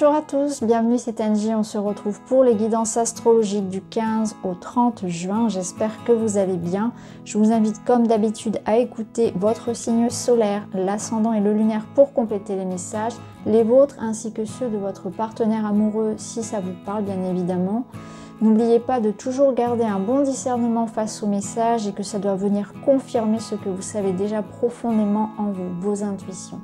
Bonjour à tous, bienvenue c'est Angie, on se retrouve pour les guidances astrologiques du 15 au 30 juin, j'espère que vous allez bien. Je vous invite comme d'habitude à écouter votre signe solaire, l'ascendant et le lunaire pour compléter les messages, les vôtres ainsi que ceux de votre partenaire amoureux si ça vous parle bien évidemment. N'oubliez pas de toujours garder un bon discernement face aux messages et que ça doit venir confirmer ce que vous savez déjà profondément en vous, vos intuitions.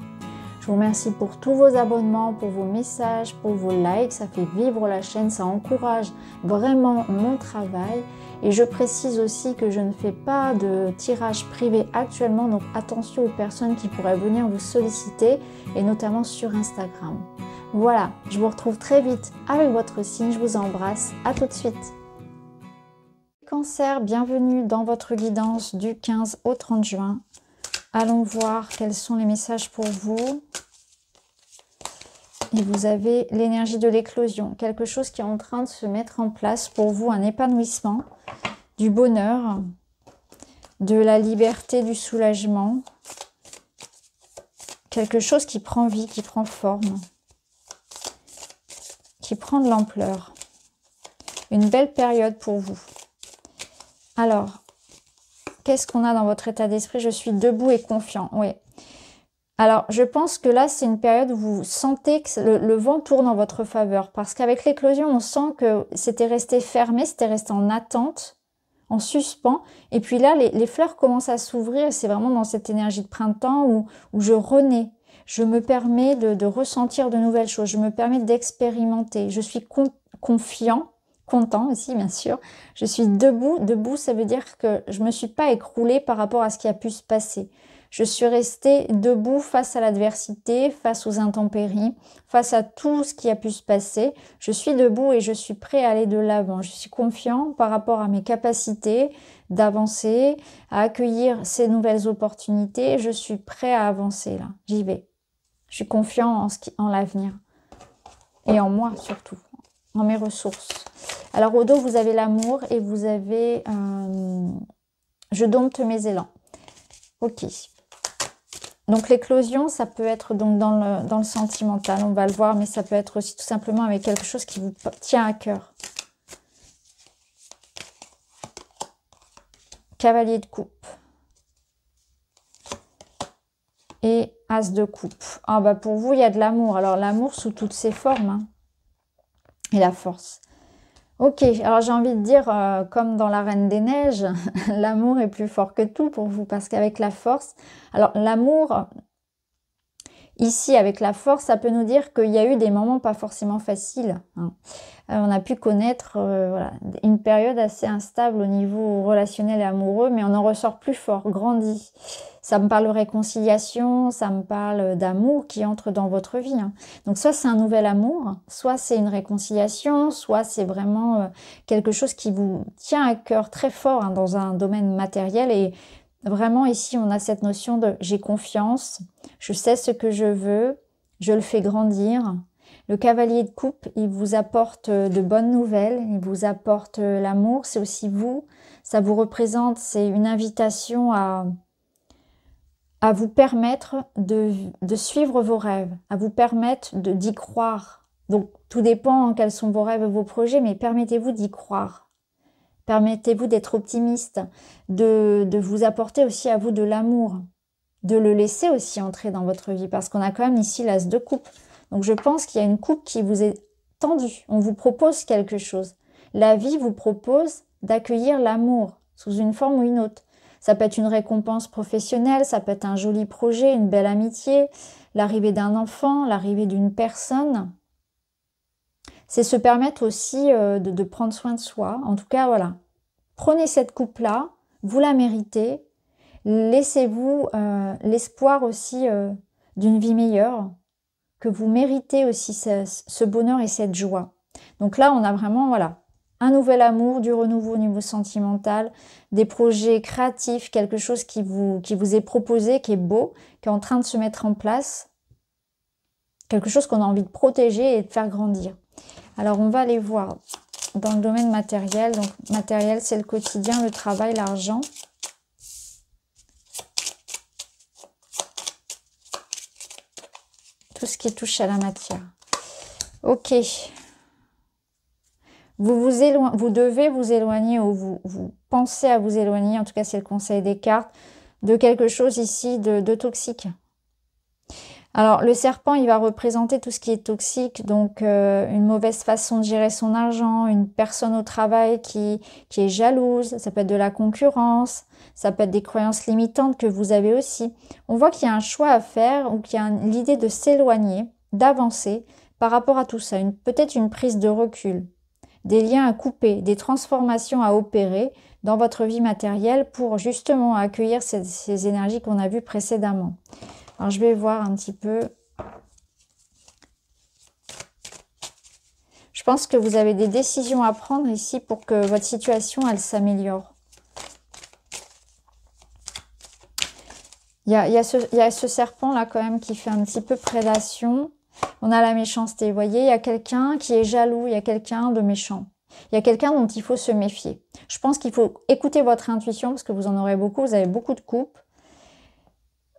Je vous remercie pour tous vos abonnements, pour vos messages, pour vos likes. Ça fait vivre la chaîne, ça encourage vraiment mon travail. Et je précise aussi que je ne fais pas de tirage privé actuellement, donc attention aux personnes qui pourraient venir vous solliciter, et notamment sur Instagram. Voilà, je vous retrouve très vite avec votre signe, je vous embrasse, à tout de suite. Cancer, bienvenue dans votre guidance du 15 au 30 juin. Allons voir quels sont les messages pour vous. Et vous avez l'énergie de l'éclosion, quelque chose qui est en train de se mettre en place pour vous, un épanouissement, du bonheur, de la liberté, du soulagement, quelque chose qui prend vie, qui prend forme, qui prend de l'ampleur. Une belle période pour vous. Alors, Qu'est-ce qu'on a dans votre état d'esprit Je suis debout et confiant. Oui. Alors, je pense que là, c'est une période où vous sentez que le, vent tourne en votre faveur. Parce qu'avec l'éclosion, on sent que c'était resté fermé, c'était resté en attente, en suspens. Et puis là, les, fleurs commencent à s'ouvrir. C'est vraiment dans cette énergie de printemps où, je renais. Je me permets de, ressentir de nouvelles choses. Je me permets d'expérimenter. Je suis confiant content aussi, bien sûr. Je suis debout. Debout, ça veut dire que je ne me suis pas écroulée par rapport à ce qui a pu se passer. Je suis restée debout face à l'adversité, face aux intempéries, face à tout ce qui a pu se passer. Je suis debout et je suis prêt à aller de l'avant. Je suis confiant par rapport à mes capacités d'avancer, à accueillir ces nouvelles opportunités. Je suis prêt à avancer là. J'y vais. Je suis confiant en, en l'avenir et en moi surtout, en mes ressources. Alors au dos, vous avez l'amour et vous avez euh, Je dompte mes élans. Ok. Donc l'éclosion, ça peut être donc dans le, sentimental, on va le voir, mais ça peut être aussi tout simplement avec quelque chose qui vous tient à cœur. Cavalier de coupe. Et as de coupe. Ah bah pour vous, il y a de l'amour. Alors l'amour sous toutes ses formes. Hein. Et la force. Ok, alors j'ai envie de dire, euh, comme dans La Reine des Neiges, l'amour est plus fort que tout pour vous, parce qu'avec la force, alors l'amour, ici avec la force, ça peut nous dire qu'il y a eu des moments pas forcément faciles. Hein. Euh, on a pu connaître euh, une période assez instable au niveau relationnel et amoureux, mais on en ressort plus fort, grandi. Ça me parle de réconciliation, ça me parle d'amour qui entre dans votre vie. Hein. Donc soit c'est un nouvel amour, soit c'est une réconciliation, soit c'est vraiment euh, quelque chose qui vous tient à cœur très fort hein, dans un domaine matériel. Et vraiment ici, on a cette notion de j'ai confiance, je sais ce que je veux, je le fais grandir, le cavalier de coupe, il vous apporte euh, de bonnes nouvelles, il vous apporte euh, l'amour, c'est aussi vous, ça vous représente, c'est une invitation à à vous permettre de, suivre vos rêves, à vous permettre d'y croire. Donc tout dépend en quels sont vos rêves vos projets, mais permettez-vous d'y croire. Permettez-vous d'être optimiste, de, de vous apporter aussi à vous de l'amour, de le laisser aussi entrer dans votre vie, parce qu'on a quand même ici l'as de coupe. Donc je pense qu'il y a une coupe qui vous est tendue, on vous propose quelque chose. La vie vous propose d'accueillir l'amour sous une forme ou une autre. Ça peut être une récompense professionnelle, ça peut être un joli projet, une belle amitié, l'arrivée d'un enfant, l'arrivée d'une personne. C'est se permettre aussi euh, de, prendre soin de soi. En tout cas, voilà. Prenez cette coupe-là, vous la méritez. Laissez-vous euh, l'espoir aussi euh, d'une vie meilleure, que vous méritez aussi ce bonheur et cette joie. Donc là, on a vraiment, voilà, un nouvel amour, du renouveau au niveau sentimental, des projets créatifs, quelque chose qui vous, qui vous est proposé, qui est beau, qui est en train de se mettre en place, quelque chose qu'on a envie de protéger et de faire grandir. Alors on va aller voir dans le domaine matériel. Donc matériel, c'est le quotidien, le travail, l'argent. Tout ce qui touche à la matière. Ok, vous, devez vous éloigner ou vous, pensez à vous éloigner, en tout cas c'est le conseil des cartes, de quelque chose ici de, toxique. Alors le serpent, il va représenter tout ce qui est toxique, donc euh, une mauvaise façon de gérer son argent, une personne au travail qui, qui est jalouse, ça peut être de la concurrence, ça peut être des croyances limitantes que vous avez aussi. On voit qu'il y a un choix à faire ou qu'il y a l'idée de s'éloigner, d'avancer par rapport à tout ça, peut-être une prise de recul, des liens à couper, des transformations à opérer dans votre vie matérielle pour justement accueillir ces, énergies qu'on a vues précédemment. Alors je vais voir un petit peu. Je pense que vous avez des décisions à prendre ici pour que votre situation, elle s'améliore. il y a, ce, serpent là quand même qui fait un petit peu prédation on a la méchanceté. Vous voyez, il y a quelqu'un qui est jaloux, il y a quelqu'un de méchant. Il y a quelqu'un dont il faut se méfier. Je pense qu'il faut écouter votre intuition parce que vous en aurez beaucoup, vous avez beaucoup de coupes.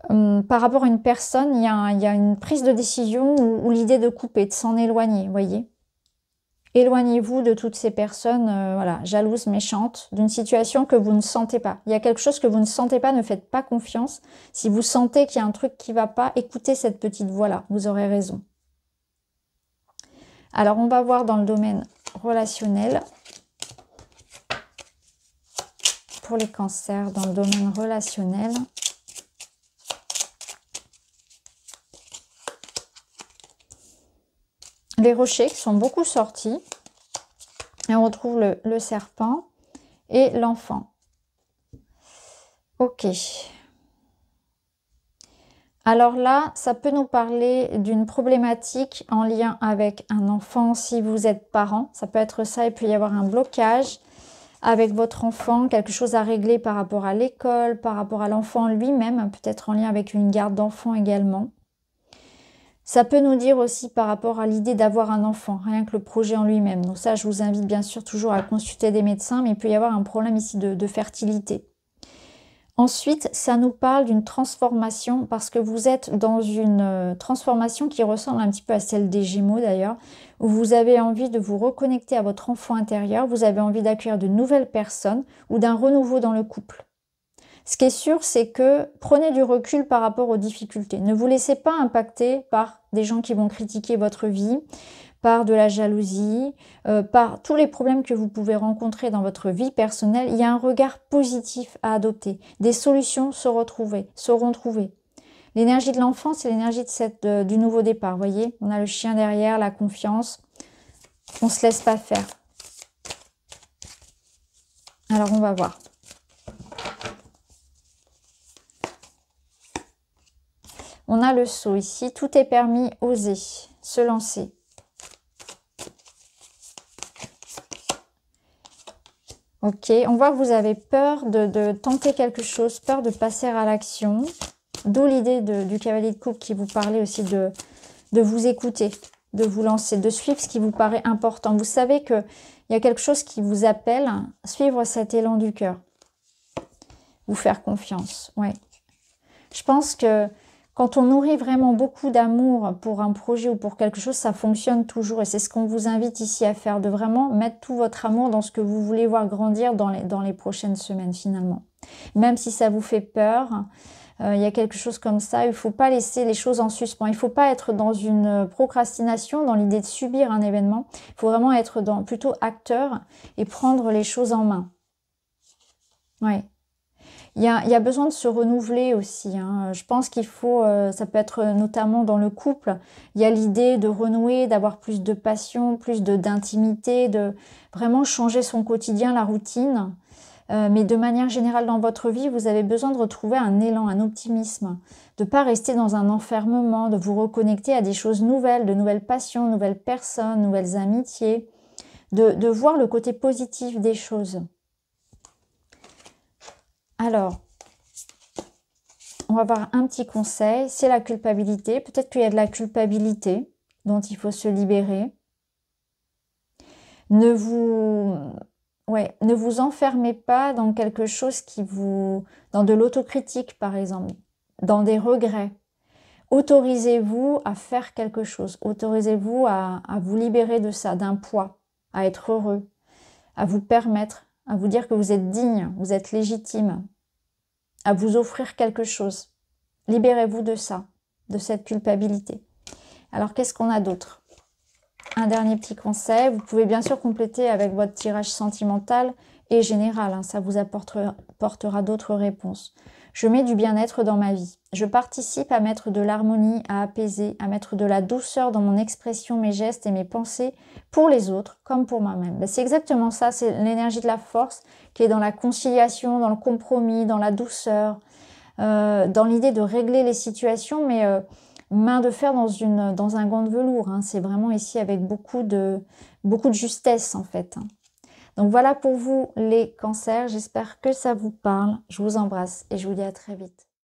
Hum, par rapport à une personne, il y a, une prise de décision ou, l'idée de couper, de s'en éloigner, voyez. Éloignez-vous de toutes ces personnes euh, voilà, jalouses, méchantes, d'une situation que vous ne sentez pas. Il y a quelque chose que vous ne sentez pas, ne faites pas confiance. Si vous sentez qu'il y a un truc qui ne va pas, écoutez cette petite voix-là, vous aurez raison. Alors, on va voir dans le domaine relationnel. Pour les cancers, dans le domaine relationnel. Les rochers qui sont beaucoup sortis. Et on retrouve le, le serpent et l'enfant. Ok. Alors là, ça peut nous parler d'une problématique en lien avec un enfant si vous êtes parent. Ça peut être ça, il peut y avoir un blocage avec votre enfant, quelque chose à régler par rapport à l'école, par rapport à l'enfant lui-même, peut-être en lien avec une garde d'enfant également. Ça peut nous dire aussi par rapport à l'idée d'avoir un enfant, rien que le projet en lui-même. Donc ça, je vous invite bien sûr toujours à consulter des médecins, mais il peut y avoir un problème ici de, de fertilité. Ensuite, ça nous parle d'une transformation parce que vous êtes dans une euh, transformation qui ressemble un petit peu à celle des Gémeaux d'ailleurs, où vous avez envie de vous reconnecter à votre enfant intérieur, vous avez envie d'accueillir de nouvelles personnes ou d'un renouveau dans le couple. Ce qui est sûr, c'est que prenez du recul par rapport aux difficultés. Ne vous laissez pas impacter par des gens qui vont critiquer votre vie, par de la jalousie, euh, par tous les problèmes que vous pouvez rencontrer dans votre vie personnelle, il y a un regard positif à adopter. Des solutions se retrouver, seront trouvées. L'énergie de l'enfance, et l'énergie du nouveau départ. Voyez, on a le chien derrière, la confiance. On ne se laisse pas faire. Alors on va voir. On a le saut ici. Tout est permis, oser, se lancer. Ok, on voit que vous avez peur de, tenter quelque chose, peur de passer à l'action. D'où l'idée du cavalier de coupe qui vous parlait aussi de, vous écouter, de vous lancer, de suivre ce qui vous paraît important. Vous savez qu'il y a quelque chose qui vous appelle, suivre cet élan du cœur. Vous faire confiance, ouais. Je pense que quand on nourrit vraiment beaucoup d'amour pour un projet ou pour quelque chose, ça fonctionne toujours. Et c'est ce qu'on vous invite ici à faire, de vraiment mettre tout votre amour dans ce que vous voulez voir grandir dans les, dans les prochaines semaines finalement. Même si ça vous fait peur, euh, il y a quelque chose comme ça. Il ne faut pas laisser les choses en suspens. Il ne faut pas être dans une procrastination, dans l'idée de subir un événement. Il faut vraiment être dans, plutôt acteur et prendre les choses en main. Ouais. Il y, a, besoin de se renouveler aussi. Hein. Je pense qu'il faut, euh, ça peut être euh, notamment dans le couple, il y a l'idée de renouer, d'avoir plus de passion, plus d'intimité, de, vraiment changer son quotidien, la routine. Euh, mais de manière générale dans votre vie, vous avez besoin de retrouver un élan, un optimisme, de ne pas rester dans un enfermement, de vous reconnecter à des choses nouvelles, de nouvelles passions, nouvelles personnes, nouvelles amitiés, de voir le côté positif des choses. Alors, on va voir un petit conseil, c'est la culpabilité. Peut-être qu'il y a de la culpabilité dont il faut se libérer. Ne vous, ouais, ne vous enfermez pas dans quelque chose qui vous, dans de l'autocritique par exemple, dans des regrets. Autorisez-vous à faire quelque chose. Autorisez-vous à vous libérer de ça, d'un poids, à être heureux, à vous permettre à vous dire que vous êtes digne, vous êtes légitime, à vous offrir quelque chose. Libérez-vous de ça, de cette culpabilité. Alors qu'est-ce qu'on a d'autre Un dernier petit conseil, vous pouvez bien sûr compléter avec votre tirage sentimental et général, hein, ça vous apportera d'autres réponses. Je mets du bien-être dans ma vie. Je participe à mettre de l'harmonie, à apaiser, à mettre de la douceur dans mon expression, mes gestes et mes pensées pour les autres comme pour moi-même. Ben, c'est exactement ça, c'est l'énergie de la force qui est dans la conciliation, dans le compromis, dans la douceur, euh, dans l'idée de régler les situations, mais euh, main de fer dans, un gant de velours. Hein. C'est vraiment ici avec beaucoup de, beaucoup de justesse en fait. Donc voilà pour vous les cancers, j'espère que ça vous parle. Je vous embrasse et je vous dis à très vite.